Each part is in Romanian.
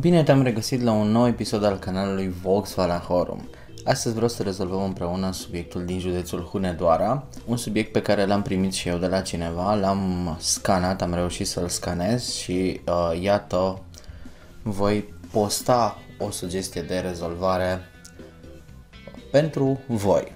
Bine te-am regăsit la un nou episod al canalului Vox Horum. Astăzi vreau să rezolvăm împreună subiectul din județul Hunedoara, un subiect pe care l-am primit și eu de la cineva, l-am scanat, am reușit să-l scanez și uh, iată, voi posta o sugestie de rezolvare pentru voi.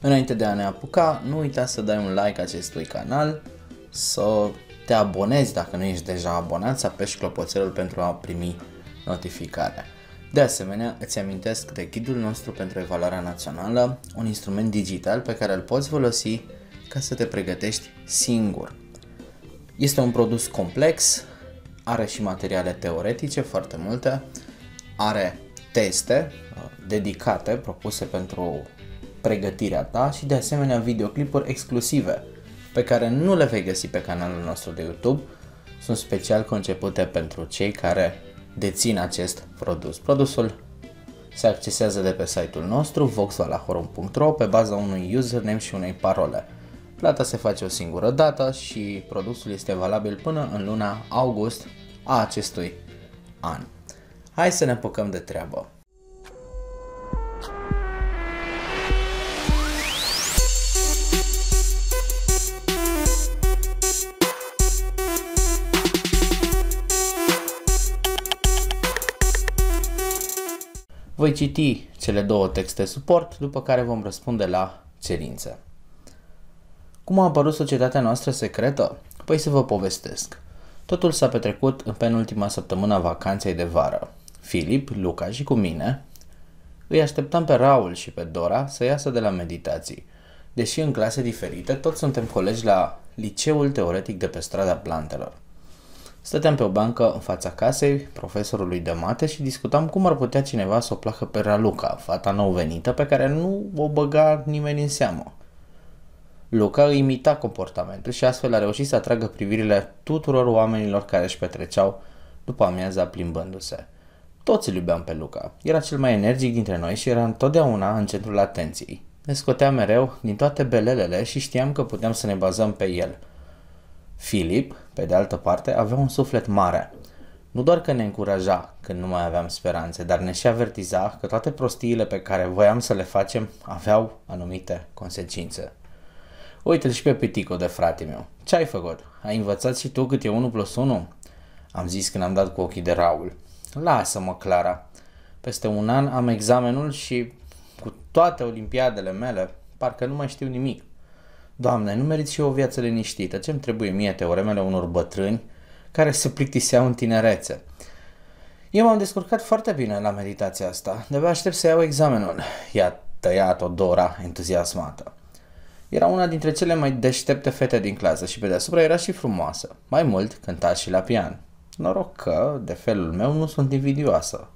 Înainte de a ne apuca, nu uita să dai un like acestui canal, să te abonezi dacă nu ești deja abonat, să apeși clopoțelul pentru a primi notificarea. De asemenea, îți amintesc de ghidul nostru pentru evaluarea națională, un instrument digital pe care îl poți folosi ca să te pregătești singur. Este un produs complex, are și materiale teoretice foarte multe, are teste uh, dedicate propuse pentru pregătirea ta și de asemenea videoclipuri exclusive pe care nu le vei găsi pe canalul nostru de YouTube, sunt special concepute pentru cei care dețin acest produs. Produsul se accesează de pe site-ul nostru voxvalahorum.ro pe baza unui username și unei parole. Plata se face o singură dată și produsul este valabil până în luna august a acestui an. Hai să ne apucăm de treabă. Voi citi cele două texte suport, după care vom răspunde la cerințe. Cum a apărut societatea noastră secretă? Păi să vă povestesc. Totul s-a petrecut în penultima săptămână a vacanței de vară. Filip, Luca și cu mine îi așteptam pe Raul și pe Dora să iasă de la meditații. Deși în clase diferite, toți suntem colegi la Liceul Teoretic de pe strada plantelor. Stăteam pe o bancă în fața casei profesorului de mate și discutam cum ar putea cineva să o placă pe Raluca, fata nou venită pe care nu o băga nimeni în seamă. Luca îi imita comportamentul și astfel a reușit să atragă privirile tuturor oamenilor care își petreceau după amiaza plimbându-se. Toți îl iubeam pe Luca. Era cel mai energic dintre noi și era întotdeauna în centrul atenției. Ne scotea mereu din toate belelele și știam că puteam să ne bazăm pe el – Filip, pe de altă parte, avea un suflet mare. Nu doar că ne încuraja când nu mai aveam speranțe, dar ne și avertiza că toate prostiile pe care voiam să le facem aveau anumite consecințe. Uite-l și pe Pitico de frate meu. Ce ai făcut? Ai învățat și tu cât e 1 plus 1? Am zis când am dat cu ochii de Raul. Lasă-mă, Clara. Peste un an am examenul și cu toate olimpiadele mele, parcă nu mai știu nimic. Doamne, nu meriți și eu o viață liniștită, ce-mi trebuie mie teoremele unor bătrâni care se plictiseau în tinerețe? Eu m-am descurcat foarte bine la meditația asta, de aștept să iau examenul, i-a tăiat-o Dora entuziasmată. Era una dintre cele mai deștepte fete din clasă și pe deasupra era și frumoasă. Mai mult, cânta și la pian. Noroc că, de felul meu, nu sunt invidioasă.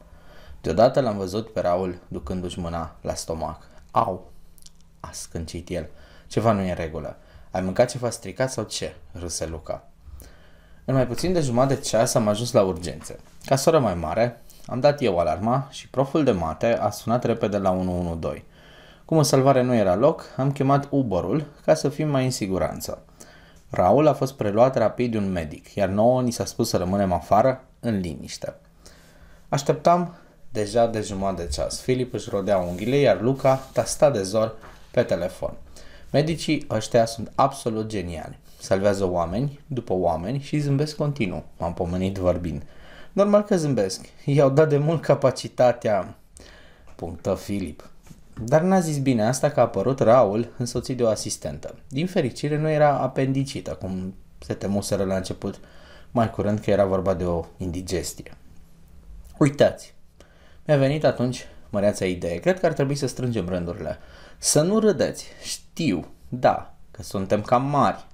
Deodată l-am văzut pe Raul ducându-și mâna la stomac. Au! A scâncit el. Ceva nu e în regulă. Ai mâncat ceva stricat sau ce? râse Luca. În mai puțin de jumătate de ceas am ajuns la urgențe. Ca soră mai mare, am dat eu alarma și proful de mate a sunat repede la 112. Cum în salvare nu era loc, am chemat uborul ca să fim mai în siguranță. Raul a fost preluat rapid de un medic, iar nouă ni s-a spus să rămânem afară în liniște. Așteptam deja de jumătate de ceas. Filip își rodea unghiile, iar Luca tasta de zor pe telefon. Medicii ăștia sunt absolut geniali. Salvează oameni după oameni și zâmbesc continuu, m-am pomenit vorbind. Normal că zâmbesc. I-au dat de mult capacitatea, punctă Filip. Dar n-a zis bine asta că a apărut Raul însoțit de o asistentă. Din fericire nu era apendicită, cum se temuseră la început, mai curând că era vorba de o indigestie. Uitați! Mi-a venit atunci măreața idee. Cred că ar trebui să strângem rândurile. Să nu râdeți, știu, da, că suntem cam mari,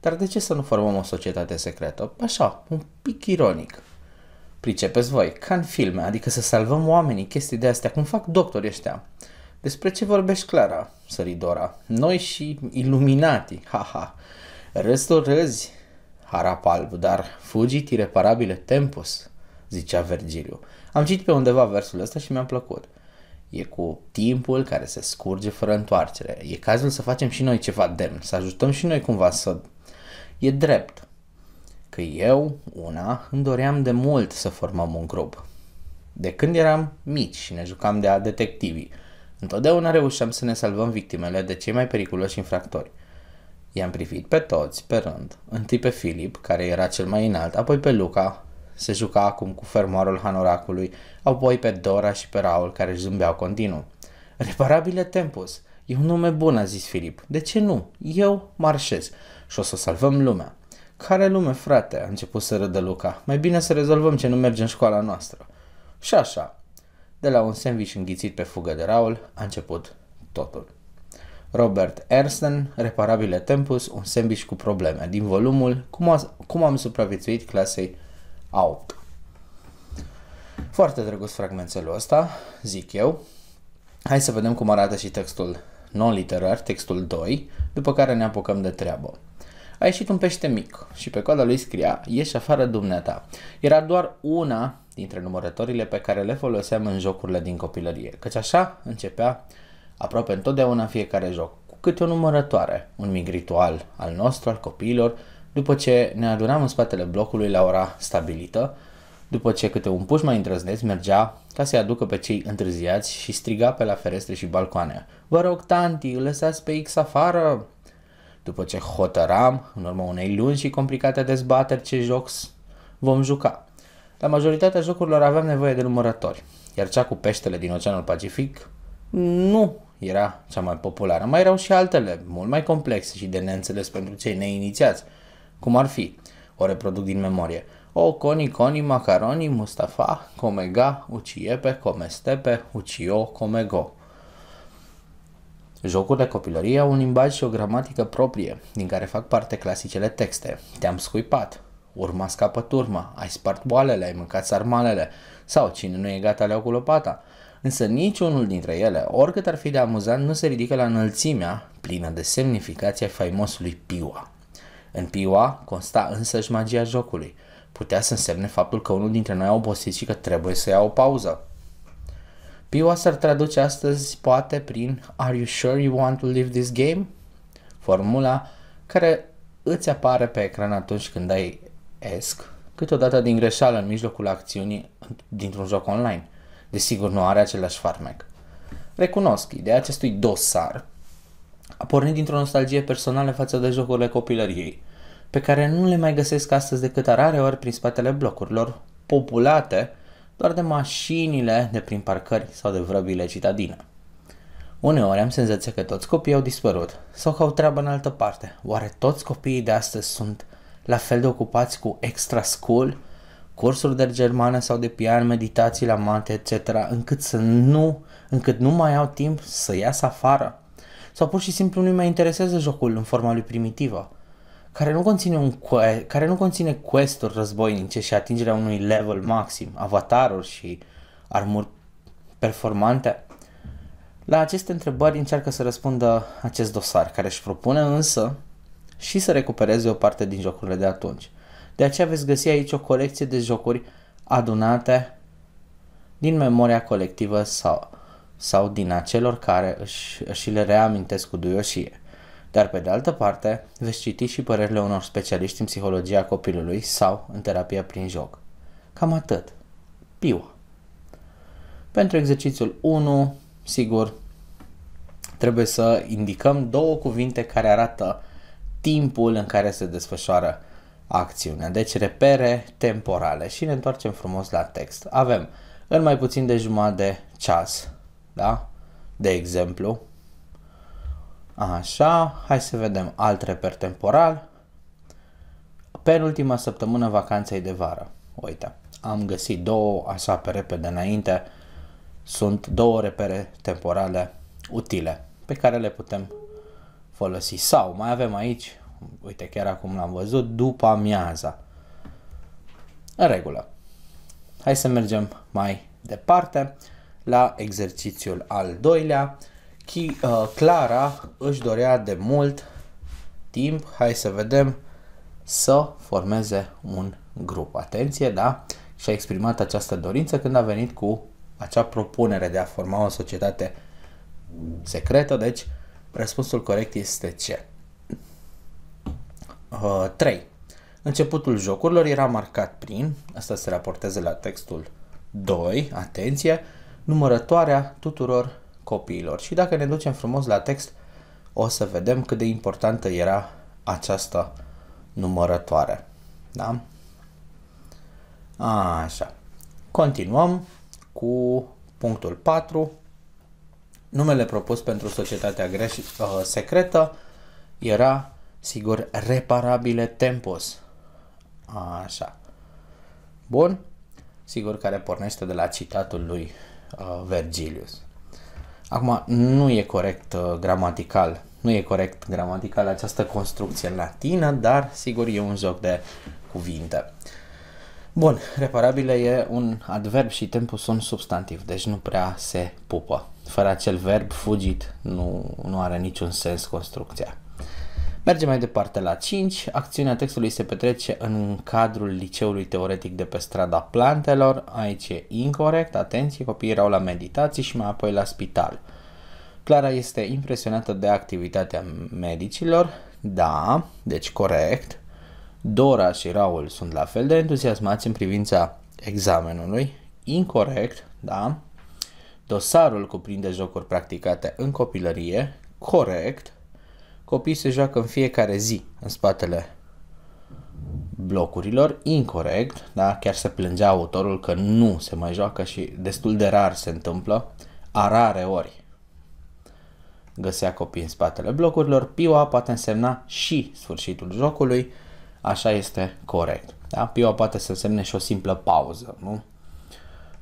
dar de ce să nu formăm o societate secretă? Așa, un pic ironic. Pricepeți voi, ca în filme, adică să salvăm oamenii, chestii de astea, cum fac doctorii ăștia. Despre ce vorbești, Clara? Sări Dora. Noi și iluminati, haha. Restul râzi, harap alb, dar fugit ireparabile tempus, zicea Vergiliu. Am citit pe undeva versul ăsta și mi-a plăcut e cu timpul care se scurge fără întoarcere. E cazul să facem și noi ceva demn, să ajutăm și noi cumva să... E drept că eu, una, îmi doream de mult să formăm un grup. De când eram mici și ne jucam de-a detectivii, întotdeauna reușeam să ne salvăm victimele de cei mai periculoși infractori. I-am privit pe toți, pe rând, întâi pe Filip, care era cel mai înalt, apoi pe Luca, se juca acum cu fermoarul hanoracului, apoi pe Dora și pe Raul care își zâmbeau continuu. Reparabile Tempus, e un nume bun, a zis Filip. De ce nu? Eu marșez și o să salvăm lumea. Care lume, frate? A început să râdă Luca. Mai bine să rezolvăm ce nu merge în școala noastră. Și așa, de la un sandwich înghițit pe fugă de Raul, a început totul. Robert Ersten, Reparabile Tempus, un sandwich cu probleme, din volumul Cum, a, cum am supraviețuit clasei a8. Foarte drăguț fragmentelul ăsta, zic eu. Hai să vedem cum arată și textul non-literar, textul 2, după care ne apucăm de treabă. A ieșit un pește mic și pe coada lui scria, ieși afară dumneata. Era doar una dintre numărătorile pe care le foloseam în jocurile din copilărie, căci așa începea aproape întotdeauna fiecare joc, cu câte o numărătoare, un mic ritual al nostru, al copiilor, după ce ne adunam în spatele blocului la ora stabilită, după ce câte un puș mai îndrăzneț mergea ca să-i aducă pe cei întârziați și striga pe la ferestre și balcoane. Vă rog, tanti, lăsați pe X afară! După ce hotăram, în urma unei lungi și complicate dezbateri ce joc vom juca. La majoritatea jocurilor aveam nevoie de numărători, iar cea cu peștele din Oceanul Pacific nu era cea mai populară. Mai erau și altele, mult mai complexe și de neînțeles pentru cei neinițiați – cum ar fi, o reproduc din memorie, O, Coni, Coni, Macaroni, Mustafa, Comega, Uciepe, Comestepe, Ucio, Comego. Jocul de copilărie au un limbaj și o gramatică proprie, din care fac parte clasicele texte. Te-am scuipat, urma scapă turma, ai spart boalele, ai mâncat sarmalele, sau cine nu e gata le-au cu lopata. Însă niciunul dintre ele, oricât ar fi de amuzant, nu se ridică la înălțimea plină de semnificație faimosului Piua. În piua consta însăși magia jocului. Putea să însemne faptul că unul dintre noi a obosit și că trebuie să ia o pauză. Piua s-ar traduce astăzi poate prin Are you sure you want to leave this game? Formula care îți apare pe ecran atunci când ai ESC, câteodată din greșeală în mijlocul acțiunii dintr-un joc online. Desigur, nu are același farmec. Recunosc, ideea acestui dosar a pornit dintr-o nostalgie personală față de jocurile copilăriei pe care nu le mai găsesc astăzi decât rare ori prin spatele blocurilor populate doar de mașinile de prin parcări sau de vrăbile citadine. Uneori am senzația că toți copiii au dispărut sau că au treabă în altă parte. Oare toți copiii de astăzi sunt la fel de ocupați cu extra school, cursuri de germană sau de pian, meditații la mate, etc., încât să nu, încât nu mai au timp să iasă afară? Sau pur și simplu nu-i mai interesează jocul în forma lui primitivă? care nu conține, un que- care nu conține quest-uri războinice și atingerea unui level maxim, avataruri și armuri performante? La aceste întrebări încearcă să răspundă acest dosar, care își propune însă și să recupereze o parte din jocurile de atunci. De aceea veți găsi aici o colecție de jocuri adunate din memoria colectivă sau, sau din acelor care își, și le reamintesc cu duioșie. Dar pe de altă parte, veți citi și părerile unor specialiști în psihologia copilului sau în terapia prin joc. Cam atât. Piua. Pentru exercițiul 1, sigur, trebuie să indicăm două cuvinte care arată timpul în care se desfășoară acțiunea. Deci repere temporale și ne întoarcem frumos la text. Avem în mai puțin de jumătate de ceas, da? De exemplu, Așa, hai să vedem alt reper temporal. Penultima săptămână vacanței de vară. Uite, am găsit două așa pe repede înainte. Sunt două repere temporale utile pe care le putem folosi. Sau mai avem aici, uite chiar acum l-am văzut, după amiaza. În regulă. Hai să mergem mai departe la exercițiul al doilea. Uh, Clara își dorea de mult timp, hai să vedem, să formeze un grup. Atenție, da? Și-a exprimat această dorință când a venit cu acea propunere de a forma o societate secretă, deci răspunsul corect este Uh, 3. Începutul jocurilor era marcat prin, asta se raportează la textul 2, atenție, numărătoarea tuturor copiilor. Și dacă ne ducem frumos la text, o să vedem cât de importantă era această numărătoare. Da? Așa. Continuăm cu punctul 4. Numele propus pentru societatea greș- uh, secretă era, sigur, reparabile tempus. Așa. Bun. Sigur, care pornește de la citatul lui uh, Vergilius. Acum, nu e corect uh, gramatical, nu e corect gramatical această construcție latină, dar sigur e un joc de cuvinte. Bun, reparabile e un adverb și timpul sunt substantiv, deci nu prea se pupă. Fără acel verb fugit nu, nu are niciun sens construcția. Mergem mai departe la 5. Acțiunea textului se petrece în cadrul liceului teoretic de pe strada plantelor. Aici e incorrect, atenție, copiii erau la meditații și mai apoi la spital. Clara este impresionată de activitatea medicilor. Da, deci corect. Dora și Raul sunt la fel de entuziasmați în privința examenului. Incorrect, da. Dosarul cuprinde jocuri practicate în copilărie. Corect copiii se joacă în fiecare zi în spatele blocurilor, incorrect, da? chiar se plângea autorul că nu se mai joacă și destul de rar se întâmplă, a rare ori găsea copii în spatele blocurilor, piua poate însemna și sfârșitul jocului, așa este corect. Da? Piua poate să însemne și o simplă pauză, nu?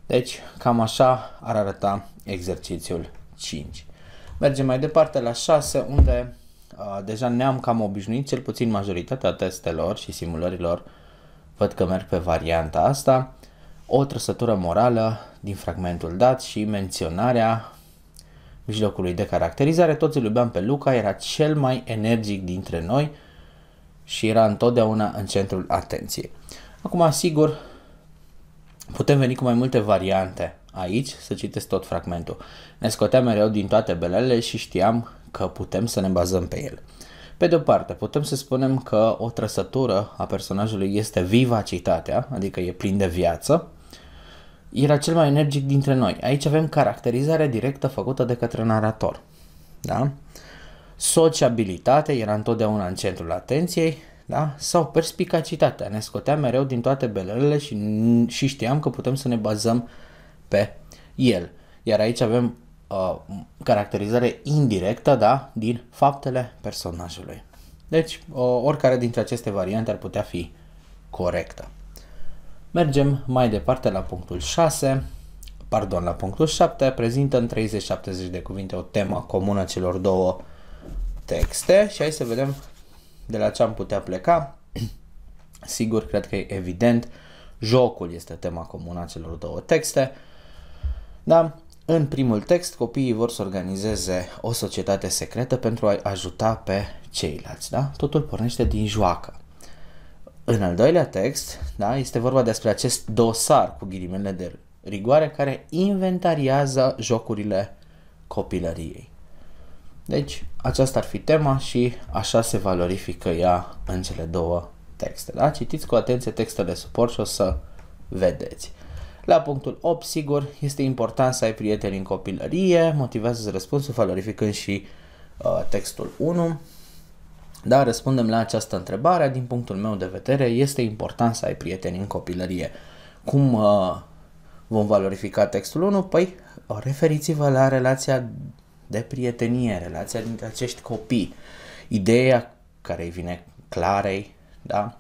Deci, cam așa ar arăta exercițiul 5. Mergem mai departe la 6, unde Uh, deja ne-am cam obișnuit, cel puțin majoritatea testelor și simulărilor văd că merg pe varianta asta, o trăsătură morală din fragmentul dat și menționarea mijlocului de caracterizare, toți îl iubeam pe Luca, era cel mai energic dintre noi și era întotdeauna în centrul atenției. Acum, sigur, putem veni cu mai multe variante aici, să citesc tot fragmentul. Ne scotea mereu din toate belele și știam că putem să ne bazăm pe el. Pe de-o parte, putem să spunem că o trăsătură a personajului este vivacitatea, adică e plin de viață. Era cel mai energic dintre noi. Aici avem caracterizarea directă făcută de către narator. Da? Sociabilitate era întotdeauna în centrul atenției, da? sau perspicacitatea. Ne scotea mereu din toate belelele și, și știam că putem să ne bazăm pe el. Iar aici avem Uh, caracterizare indirectă da, din faptele personajului. Deci, uh, oricare dintre aceste variante ar putea fi corectă. Mergem mai departe la punctul 6, pardon, la punctul 7, prezintă în 30-70 de cuvinte o temă comună celor două texte și hai să vedem de la ce am putea pleca. Sigur, cred că e evident, jocul este tema comună a celor două texte. Da? În primul text, copiii vor să organizeze o societate secretă pentru a ajuta pe ceilalți. Da? Totul pornește din joacă. În al doilea text, da, este vorba despre acest dosar cu ghilimele de rigoare care inventariază jocurile copilăriei. Deci, aceasta ar fi tema și așa se valorifică ea în cele două texte. Da? Citiți cu atenție textele suport și o să vedeți. La punctul 8, sigur, este important să ai prieteni în copilărie, motivează răspunsul valorificând și uh, textul 1. Dar răspundem la această întrebare, din punctul meu de vedere, este important să ai prieteni în copilărie. Cum uh, vom valorifica textul 1? Păi, referiți-vă la relația de prietenie, relația dintre acești copii, ideea care îi vine clarei, da?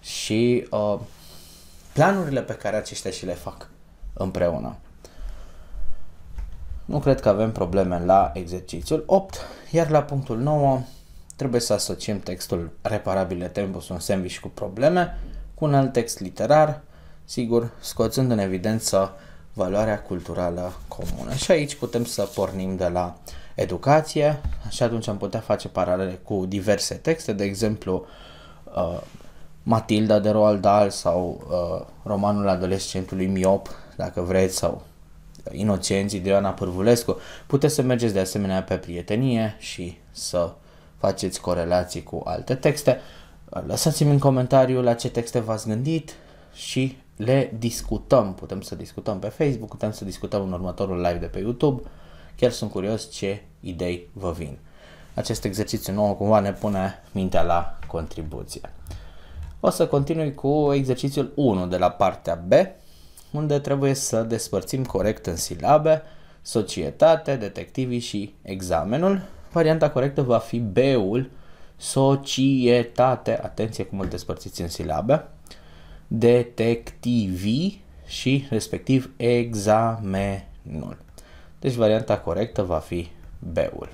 Și uh, planurile pe care aceștia și le fac împreună. Nu cred că avem probleme la exercițiul 8, iar la punctul 9 trebuie să asociem textul reparabile tempus un sandwich cu probleme cu un alt text literar, sigur, scoțând în evidență valoarea culturală comună. Și aici putem să pornim de la educație și atunci am putea face paralele cu diverse texte, de exemplu, uh, Matilda de Roald Dahl sau uh, romanul adolescentului miop, dacă vreți, sau Inocenții de Ioana Pârvulescu, puteți să mergeți de asemenea pe prietenie și să faceți corelații cu alte texte. Lăsați-mi în comentariu la ce texte v-ați gândit și le discutăm. Putem să discutăm pe Facebook, putem să discutăm în următorul live de pe YouTube. Chiar sunt curios ce idei vă vin. Acest exercițiu nou cumva ne pune mintea la contribuție. O să continui cu exercițiul 1 de la partea B, unde trebuie să despărțim corect în silabe societate, detectivii și examenul. Varianta corectă va fi B-ul, societate, atenție cum îl despărțiți în silabe, detectivii și respectiv examenul. Deci varianta corectă va fi B-ul.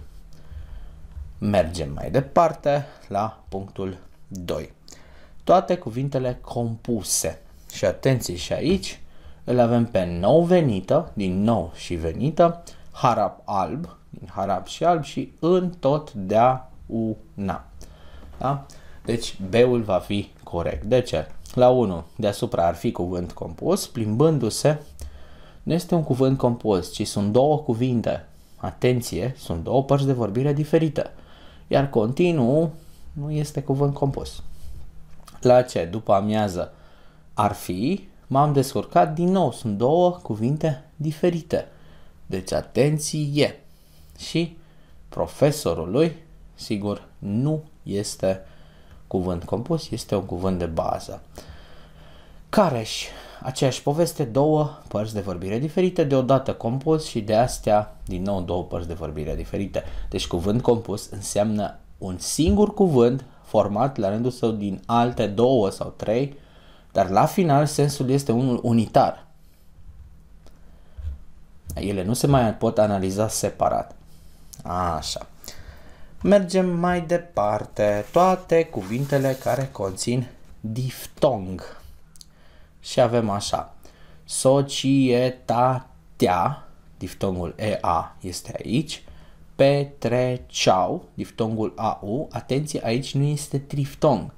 Mergem mai departe la punctul 2 toate cuvintele compuse. Și atenție și aici, îl avem pe nou venită, din nou și venită, harap alb, din harap și alb și în tot dea una. Da? Deci B-ul va fi corect. De ce? La 1, deasupra ar fi cuvânt compus, plimbându-se, nu este un cuvânt compus, ci sunt două cuvinte. Atenție, sunt două părți de vorbire diferite. Iar continuu nu este cuvânt compus la ce după amiază ar fi, m-am descurcat din nou. Sunt două cuvinte diferite. Deci atenție! Și profesorului, sigur, nu este cuvânt compus, este un cuvânt de bază. Careș, aceeași poveste, două părți de vorbire diferite, deodată compus și de astea, din nou, două părți de vorbire diferite. Deci cuvânt compus înseamnă un singur cuvânt format la rândul său din alte două sau trei, dar la final sensul este unul unitar. Ele nu se mai pot analiza separat. Așa. Mergem mai departe. Toate cuvintele care conțin diftong. Și avem așa. Societatea, diftongul EA este aici petreceau, diftongul AU, atenție, aici nu este triftong,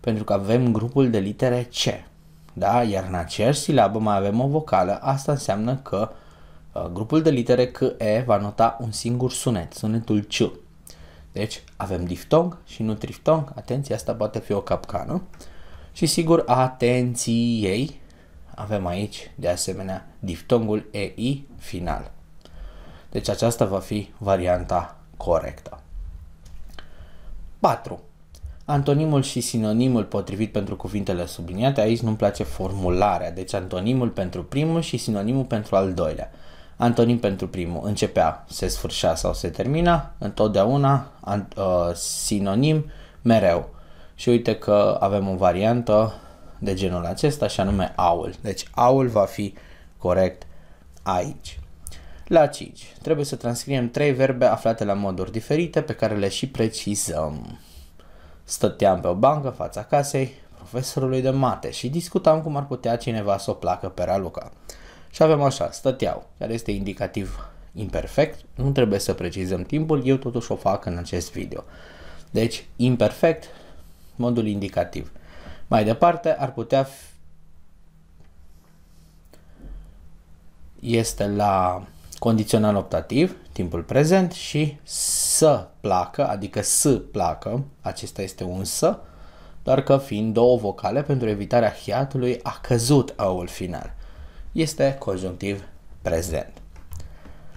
pentru că avem grupul de litere C. Da? Iar în aceeași silabă mai avem o vocală, asta înseamnă că uh, grupul de litere c-e va nota un singur sunet, sunetul C. Deci avem diftong și nu triftong, atenție, asta poate fi o capcană. Și sigur, atenției, avem aici de asemenea diftongul EI final. Deci aceasta va fi varianta corectă. 4. Antonimul și sinonimul potrivit pentru cuvintele subliniate, aici nu-mi place formularea, deci antonimul pentru primul și sinonimul pentru al doilea. Antonim pentru primul începea, se sfârșea sau se termina, întotdeauna an, uh, sinonim mereu. Și uite că avem o variantă de genul acesta și anume aul. Deci aul va fi corect aici. La 5. Trebuie să transcriem trei verbe aflate la moduri diferite pe care le și precizăm. Stăteam pe o bancă fața casei profesorului de mate și discutam cum ar putea cineva să o placă pe Raluca. Și avem așa, stăteau, care este indicativ imperfect, nu trebuie să precizăm timpul, eu totuși o fac în acest video. Deci, imperfect, modul indicativ. Mai departe, ar putea fi... este la condițional optativ, timpul prezent și să placă, adică să placă, acesta este un să, doar că fiind două vocale pentru evitarea hiatului a căzut aul final. Este conjunctiv prezent.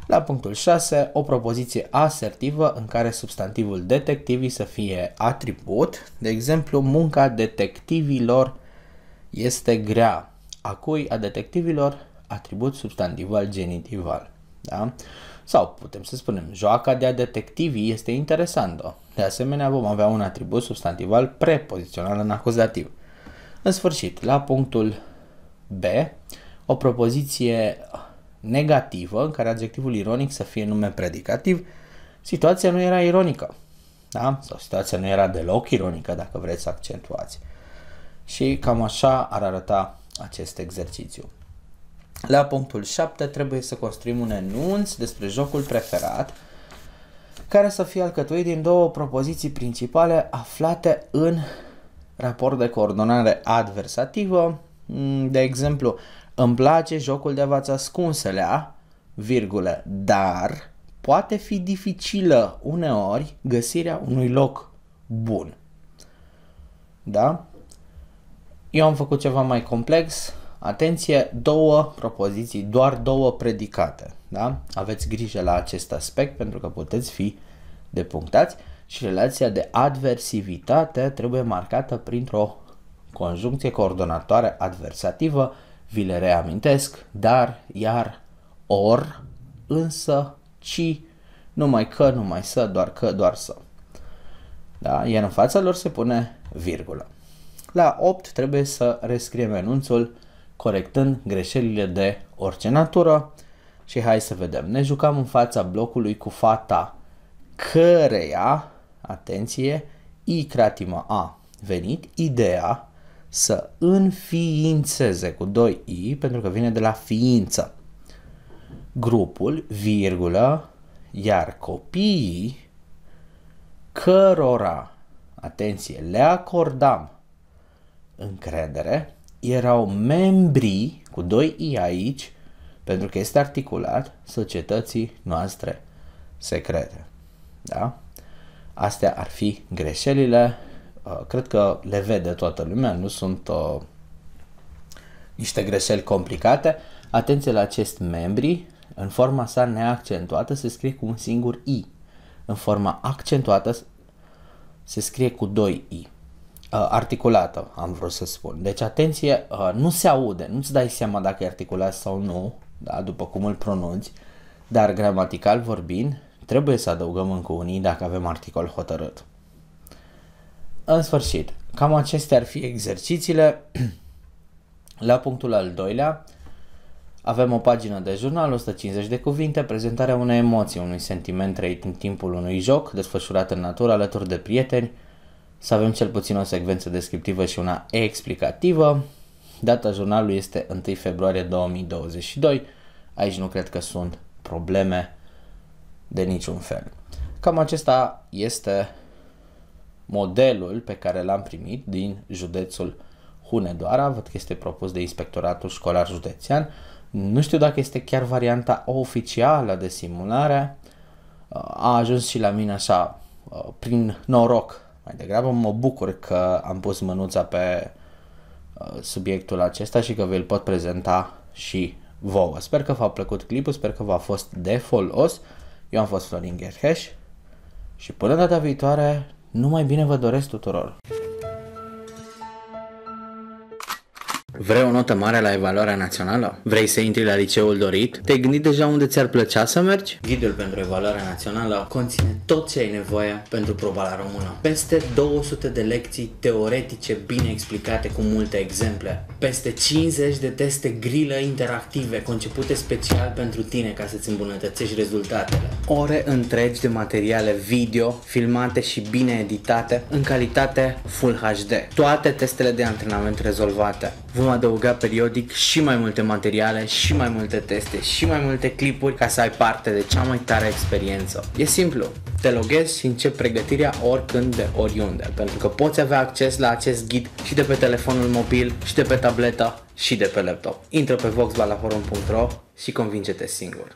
La punctul 6, o propoziție asertivă în care substantivul detectivii să fie atribut, de exemplu, munca detectivilor este grea, a cui a detectivilor atribut substantiv al genitival. Da? Sau putem să spunem, joaca de a detectivi este interesantă. De asemenea, vom avea un atribut substantival prepozițional în acuzativ. În sfârșit, la punctul B, o propoziție negativă în care adjectivul ironic să fie nume predicativ, situația nu era ironică. Da? Sau situația nu era deloc ironică, dacă vreți să accentuați. Și cam așa ar arăta acest exercițiu. La punctul 7 trebuie să construim un enunț despre jocul preferat care să fie alcătuit din două propoziții principale aflate în raport de coordonare adversativă. Mm, de exemplu, îmi place jocul de avați ascunselea, virgule, dar poate fi dificilă uneori găsirea unui loc bun. Da? Eu am făcut ceva mai complex, Atenție, două propoziții, doar două predicate. Da? Aveți grijă la acest aspect pentru că puteți fi depunctați și relația de adversivitate trebuie marcată printr-o conjuncție coordonatoare adversativă, vi le reamintesc, dar, iar, or, însă, ci, numai că, numai să, doar că, doar să. Da? Iar în fața lor se pune virgulă. La 8 trebuie să rescriem enunțul corectând greșelile de orice natură. Și hai să vedem. Ne jucam în fața blocului cu fata căreia, atenție, I cratima A venit ideea să înființeze cu 2 i pentru că vine de la ființă. Grupul, virgulă, iar copiii cărora, atenție, le acordam încredere, erau membri cu doi i aici, pentru că este articulat societății noastre secrete. Da? Astea ar fi greșelile, uh, cred că le vede toată lumea, nu sunt uh, niște greșeli complicate. Atenție la acest membri, în forma sa neaccentuată se scrie cu un singur i. În forma accentuată se scrie cu doi i. Uh, articulată, am vrut să spun. Deci, atenție, uh, nu se aude, nu-ți dai seama dacă e articulat sau nu, da, după cum îl pronunți, dar gramatical vorbind, trebuie să adăugăm încă unii dacă avem articol hotărât. În sfârșit, cam acestea ar fi exercițiile. La punctul al doilea, avem o pagină de jurnal, 150 de cuvinte, prezentarea unei emoții, unui sentiment trăit în timpul unui joc, desfășurat în natură alături de prieteni, să avem cel puțin o secvență descriptivă și una explicativă. Data jurnalului este 1 februarie 2022. Aici nu cred că sunt probleme de niciun fel. Cam acesta este modelul pe care l-am primit din județul Hunedoara. Văd că este propus de Inspectoratul Școlar Județean. Nu știu dacă este chiar varianta oficială de simulare. A ajuns și la mine așa prin noroc mai degrabă mă bucur că am pus mânuța pe uh, subiectul acesta și că vi-l pot prezenta și vouă. Sper că v-a plăcut clipul, sper că v-a fost de folos. Eu am fost Florin Gerheș și până data viitoare, numai bine vă doresc tuturor! Vrei o notă mare la evaluarea națională? Vrei să intri la liceul dorit? Te-ai gândit deja unde ți-ar plăcea să mergi? Ghidul pentru evaluarea națională conține tot ce ai nevoie pentru proba la română. Peste 200 de lecții teoretice bine explicate cu multe exemple. Peste 50 de teste grilă interactive concepute special pentru tine ca să-ți îmbunătățești rezultatele. Ore întregi de materiale video, filmate și bine editate în calitate Full HD. Toate testele de antrenament rezolvate vom adăuga periodic și mai multe materiale, și mai multe teste, și mai multe clipuri ca să ai parte de cea mai tare experiență. E simplu, te loghezi și începi pregătirea oricând de oriunde, pentru că poți avea acces la acest ghid și de pe telefonul mobil, și de pe tabletă, și de pe laptop. Intră pe voxbalaforum.ro și convinge-te singur.